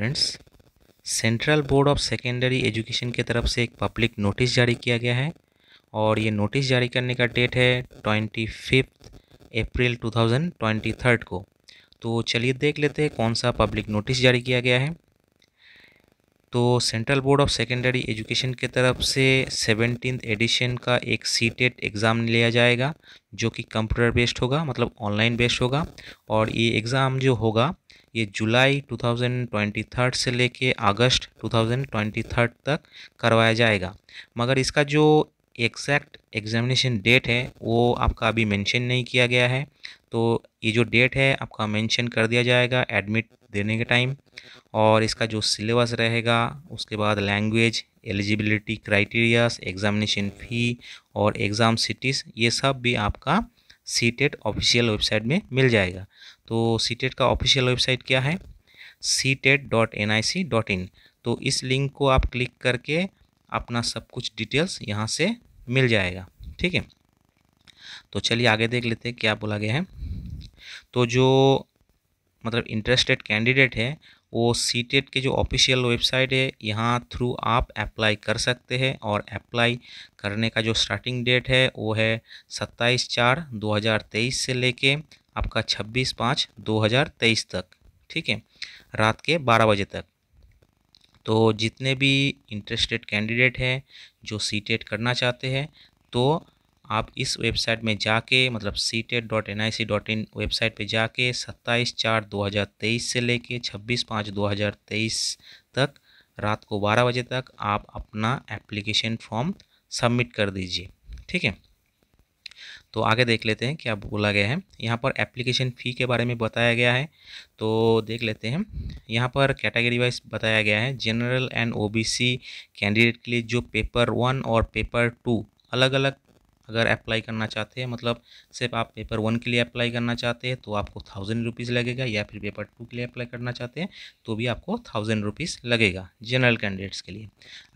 friends central board of secondary education के तरफ से एक पब्लिक नोटिस जारी किया गया है और ये नोटिस जारी करने का डेट है twenty fifth April two thousand twenty third को तो चलिए देख लेते हैं कौन सा पब्लिक नोटिस जारी किया गया है तो central board of secondary education के तरफ से सेवनटीन एडिशन का एक सी टेट एग्ज़ाम लिया जाएगा जो कि कंप्यूटर बेस्ड होगा मतलब ऑनलाइन बेस्ड होगा और ये एग्ज़ाम जो होगा ये जुलाई 2023 से लेके अगस्त 2023 तक करवाया जाएगा मगर इसका जो एक्सैक्ट एग्जामिनेशन डेट है वो आपका अभी मेंशन नहीं किया गया है तो ये जो डेट है आपका मेंशन कर दिया जाएगा एडमिट देने के टाइम और इसका जो सिलेबस रहेगा उसके बाद language eligibility criterias examination fee और एग्ज़ाम सिटीज़ ये सब भी आपका सी टेट ऑफिशियल वेबसाइट में मिल जाएगा तो सी टेट का ऑफिशियल वेबसाइट क्या है C TET dot N I C dot in तो इस लिंक को आप क्लिक करके अपना सब कुछ डिटेल्स यहाँ से मिल जाएगा ठीक है तो चलिए आगे देख लेते हैं क्या बोला गया है तो जो मतलब इंटरेस्टेड कैंडिडेट है वो सी के जो ऑफिशियल वेबसाइट है यहाँ थ्रू आप अप्लाई कर सकते हैं और अप्लाई करने का जो स्टार्टिंग डेट है वो है सत्ताईस चार 2023 से लेके आपका छब्बीस पाँच 2023 तक ठीक है रात के बारह बजे तक तो जितने भी इंटरेस्टेड कैंडिडेट हैं जो सी करना चाहते हैं तो आप इस वेबसाइट में जाके मतलब C TET dot N I C dot in website पर जाके सत्ताईस चार दो हज़ार तेईस से लेके छब्बीस पाँच दो हज़ार तेईस तक रात को बारह बजे तक आप अपना एप्लीकेशन फॉर्म सबमिट कर दीजिए ठीक है तो आगे देख लेते हैं क्या बोला गया है यहाँ पर एप्लीकेशन फ़ी के बारे में बताया गया है तो देख लेते हैं यहाँ पर कैटेगरी वाइज बताया गया है जनरल एंड ओबीसी कैंडिडेट के लिए जो पेपर वन और पेपर टू अलग अलग अगर अप्लाई करना चाहते हैं मतलब सिर्फ आप पेपर वन के लिए अप्लाई करना चाहते हैं तो आपको थाउजेंड रुपीज़ लगेगा या फिर पेपर टू के लिए अप्लाई करना चाहते हैं तो भी आपको थाउजेंड रुपीज़ लगेगा जनरल कैंडिडेट्स के लिए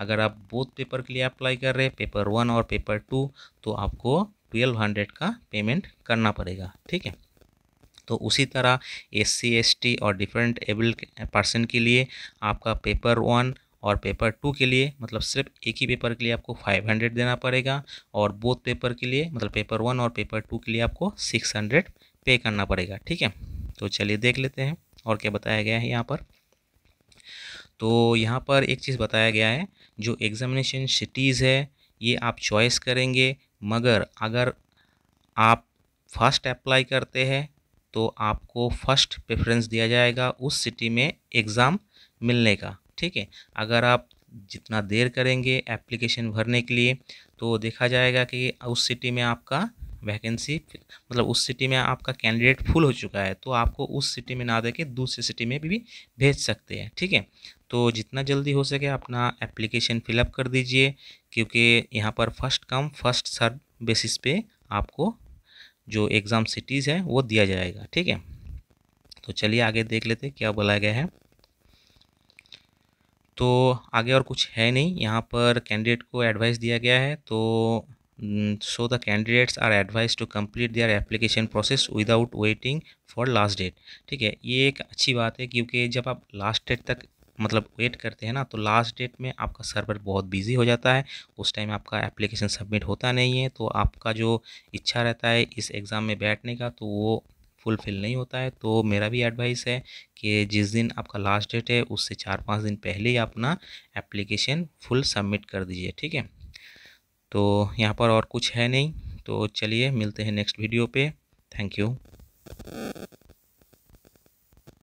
अगर आप बोथ पेपर के लिए अप्लाई कर रहे हैं पेपर वन और पेपर टू तो आपको ट्वेल्व हंड्रेड का पेमेंट करना पड़ेगा ठीक है तो उसी तरह एस सी एस टी और डिफरेंट एबल पर्सन के लिए आपका पेपर वन और पेपर टू के लिए मतलब सिर्फ एक ही पेपर के लिए आपको फाइव हंड्रेड देना पड़ेगा और बोथ पेपर के लिए मतलब पेपर वन और पेपर टू के लिए आपको सिक्स हंड्रेड पे करना पड़ेगा ठीक है तो चलिए देख लेते हैं और क्या बताया गया है यहाँ पर तो यहाँ पर एक चीज़ बताया गया है जो एग्जामिनेशन सिटीज़ है ये आप चॉइस करेंगे मगर अगर आप फर्स्ट अप्लाई करते हैं तो आपको फर्स्ट प्रेफरेंस दिया जाएगा उस सिटी में एग्ज़ाम मिलने का ठीक है अगर आप जितना देर करेंगे एप्लीकेशन भरने के लिए तो देखा जाएगा कि उस सिटी में आपका वैकेंसी मतलब उस सिटी में आपका कैंडिडेट फुल हो चुका है तो आपको उस सिटी में ना दे के दूसरी सिटी में भी भेज सकते हैं ठीक है तो जितना जल्दी हो सके अपना एप्लीकेशन फिलअप कर दीजिए क्योंकि यहाँ पर first come first serve basis पे आपको जो एग्ज़ाम सिटीज़ है वो दिया जाएगा ठीक है तो चलिए आगे देख लेते क्या बोला गया है तो आगे और कुछ है नहीं यहाँ पर कैंडिडेट को एडवाइस दिया गया है तो so the candidates are advice to complete their application process without waiting for last date ठीक है ये एक अच्छी बात है क्योंकि जब आप लास्ट डेट तक मतलब वेट करते हैं ना तो लास्ट डेट में आपका सर्वर बहुत बिजी हो जाता है उस टाइम आपका एप्लीकेशन सबमिट होता नहीं है तो आपका जो इच्छा रहता है इस एग्ज़ाम में बैठने का तो वो फुलफिल नहीं होता है तो मेरा भी एडवाइस है कि जिस दिन आपका लास्ट डेट है उससे चार पाँच दिन पहले ही अपना एप्लीकेशन फुल सबमिट कर दीजिए ठीक है तो यहाँ पर और कुछ है नहीं तो चलिए मिलते हैं नेक्स्ट वीडियो पे थैंक यू